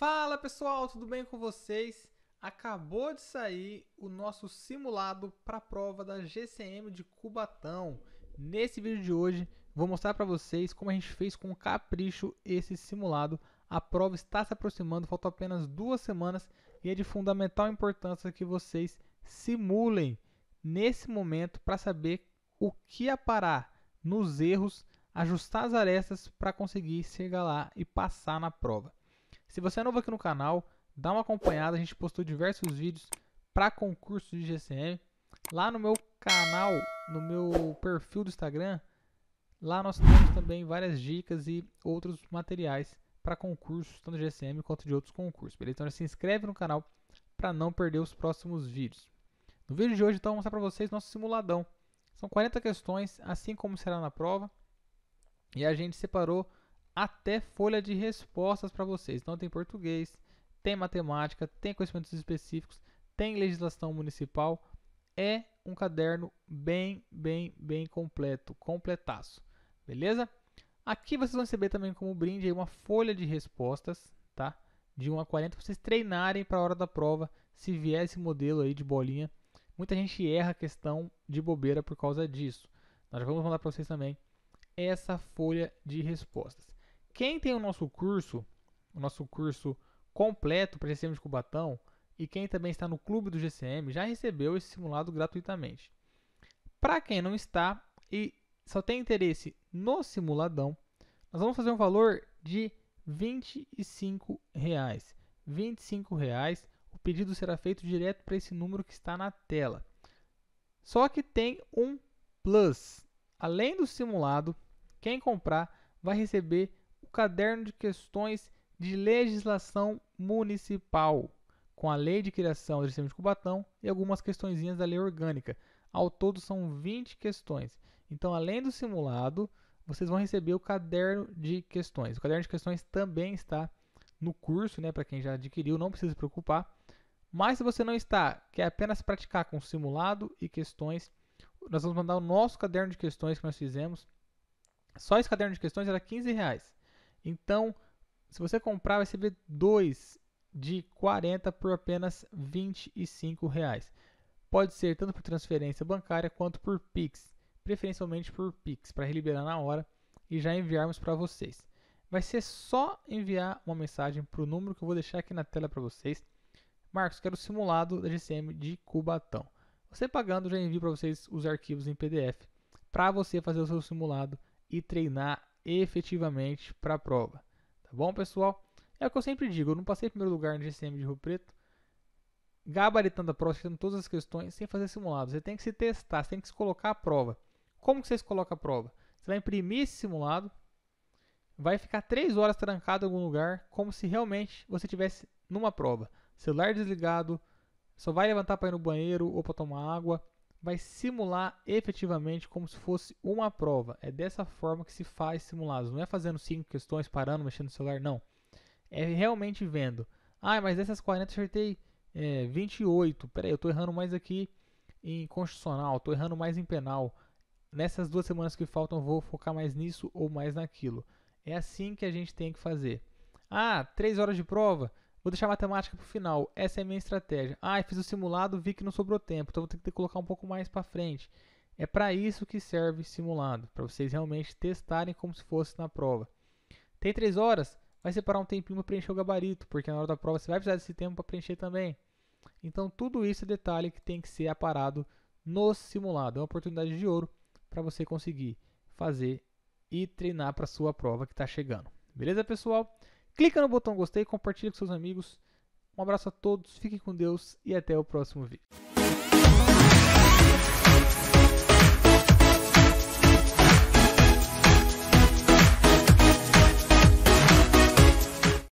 Fala pessoal, tudo bem com vocês? Acabou de sair o nosso simulado para a prova da GCM de Cubatão. Nesse vídeo de hoje, vou mostrar para vocês como a gente fez com capricho esse simulado. A prova está se aproximando, faltam apenas duas semanas e é de fundamental importância que vocês simulem nesse momento para saber o que aparar é nos erros, ajustar as arestas para conseguir chegar lá e passar na prova. Se você é novo aqui no canal, dá uma acompanhada, a gente postou diversos vídeos para concurso de GCM. Lá no meu canal, no meu perfil do Instagram, lá nós temos também várias dicas e outros materiais para concursos, tanto de GCM quanto de outros concursos, beleza? Então se inscreve no canal para não perder os próximos vídeos. No vídeo de hoje, então, eu vou mostrar para vocês nosso simuladão. São 40 questões, assim como será na prova, e a gente separou até folha de respostas para vocês. Então tem português, tem matemática, tem conhecimentos específicos, tem legislação municipal. É um caderno bem, bem, bem completo, completaço. Beleza? Aqui vocês vão receber também como brinde uma folha de respostas, tá? De 1 a 40, para vocês treinarem para a hora da prova, se vier esse modelo aí de bolinha. Muita gente erra a questão de bobeira por causa disso. Nós vamos mandar para vocês também essa folha de respostas. Quem tem o nosso curso, o nosso curso completo para GCM de Cubatão, e quem também está no clube do GCM, já recebeu esse simulado gratuitamente. Para quem não está e só tem interesse no simuladão, nós vamos fazer um valor de R$ 25. R$ o pedido será feito direto para esse número que está na tela. Só que tem um plus. Além do simulado, quem comprar vai receber o Caderno de Questões de Legislação Municipal, com a Lei de Criação do Sistema de Cubatão e algumas questõezinhas da Lei Orgânica. Ao todo são 20 questões. Então, além do simulado, vocês vão receber o caderno de questões. O caderno de questões também está no curso, né, para quem já adquiriu, não precisa se preocupar. Mas se você não está, quer apenas praticar com simulado e questões, nós vamos mandar o nosso caderno de questões que nós fizemos. Só esse caderno de questões era 15 reais. Então, se você comprar, vai receber dois de 40 por apenas 25 reais. Pode ser tanto por transferência bancária quanto por Pix, preferencialmente por Pix, para liberar na hora e já enviarmos para vocês. Vai ser só enviar uma mensagem para o número que eu vou deixar aqui na tela para vocês. Marcos, quero o simulado da GCM de Cubatão. Você pagando, já envio para vocês os arquivos em PDF para você fazer o seu simulado e treinar efetivamente para a prova. Tá bom, pessoal? É o que eu sempre digo, eu não passei em primeiro lugar no GCM de Rio Preto, gabaritando a prova, tirando todas as questões, sem fazer simulado. Você tem que se testar, você tem que se colocar a prova. Como que você se coloca a prova? Você vai imprimir esse simulado, vai ficar três horas trancado em algum lugar, como se realmente você tivesse numa prova. Celular desligado, só vai levantar para ir no banheiro ou para tomar água, vai simular efetivamente como se fosse uma prova. É dessa forma que se faz simulados. Não é fazendo cinco questões, parando, mexendo no celular, não. É realmente vendo. Ah, mas dessas 40 eu acertei é, 28. Peraí, eu estou errando mais aqui em constitucional, estou errando mais em penal. Nessas duas semanas que faltam, vou focar mais nisso ou mais naquilo. É assim que a gente tem que fazer. Ah, três horas de prova? Vou deixar a matemática para o final. Essa é a minha estratégia. Ah, fiz o simulado, vi que não sobrou tempo, então vou ter que colocar um pouco mais para frente. É para isso que serve simulado, para vocês realmente testarem como se fosse na prova. Tem três horas? Vai separar um tempinho para preencher o gabarito, porque na hora da prova você vai precisar desse tempo para preencher também. Então tudo isso é detalhe que tem que ser aparado no simulado. É uma oportunidade de ouro para você conseguir fazer e treinar para a sua prova que está chegando. Beleza, pessoal? Clica no botão gostei, compartilha com seus amigos. Um abraço a todos, fiquem com Deus e até o próximo vídeo.